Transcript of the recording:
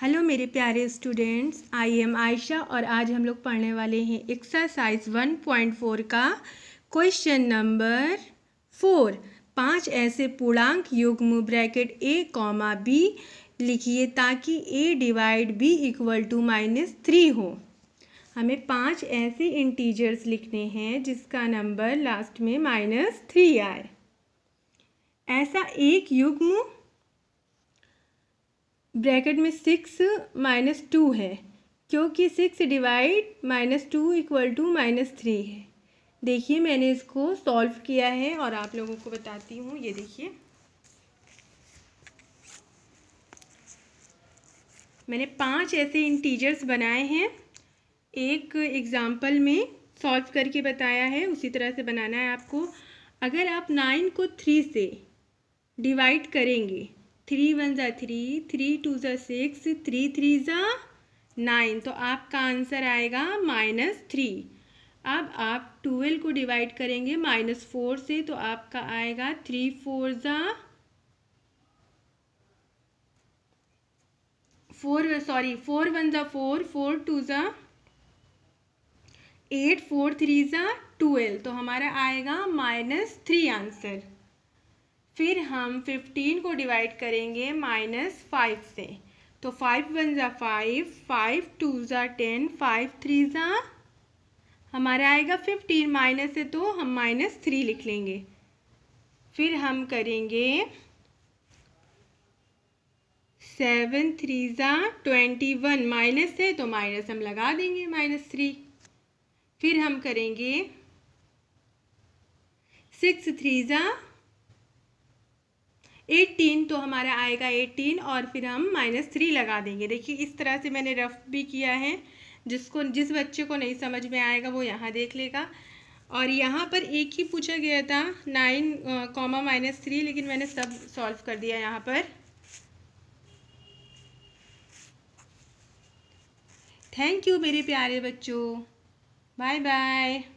hello मेरे प्यारे students I am Ayesha और आज हम लोग पढ़ने वाले हैं एक्सरसाइज 1.4 का क्वेश्चन नंबर फोर पांच ऐसे पूर्णांक युग्म ब्रैकेट ए कॉमा बी लिखिए ताकि A divide B equal to minus three हो हमें पांच ऐसे इंटीजर्स लिखने हैं जिसका नंबर लास्ट में माइनस थ्री आए ऐसा एक युग्म ब्रैकेट में सिक्स माइनस टू है क्योंकि six divide minus two equal to minus three है देखिए मैंने इसको सॉल्व किया है और आप लोगों को बताती हूँ ये देखिए मैंने पांच ऐसे इंटीजर्स बनाए हैं एक एग्ज़ाम्पल में सॉल्व करके बताया है उसी तरह से बनाना है आपको अगर आप नाइन को थ्री से डिवाइड करेंगे थ्री वन ज़ा थ्री थ्री टू ज़ा सिक्स थ्री थ्री ज़ा नाइन तो आपका आंसर आएगा माइनस थ्री अब आप ट्वेल्व को डिवाइड करेंगे माइनस फोर से तो आपका आएगा थ्री फोर ज़ा फोर सॉरी फोर वन ज़ा फोर फोर टू ज़ा एट फोर थ्री ज़ा ट्वेल्व तो हमारा आएगा माइनस थ्री आंसर फिर हम फिफ्टीन को डिवाइड करेंगे माइनस फाइव से तो फाइव वन ज़ा फाइव फाइव टू ज़ा टेन फाइव थ्री ज़ा हमारा आएगा फिफ्टीन माइनस से तो हम माइनस थ्री लिख लेंगे फिर हम करेंगे सेवन थ्री ज़ा ट्वेंटी वन माइनस से तो माइनस हम लगा देंगे माइनस थ्री फिर हम करेंगे सिक्स थ्री ज़ा एटीन तो हमारा आएगा एटीन और फिर हम माइनस थ्री लगा देंगे देखिए इस तरह से मैंने रफ भी किया है जिसको जिस बच्चे को नहीं समझ में आएगा वो यहाँ देख लेगा और यहाँ पर एक ही पूछा गया था नाइन कॉमा माइनस थ्री लेकिन मैंने सब सॉल्व कर दिया यहाँ पर थैंक यू मेरे प्यारे बच्चों बाय बाय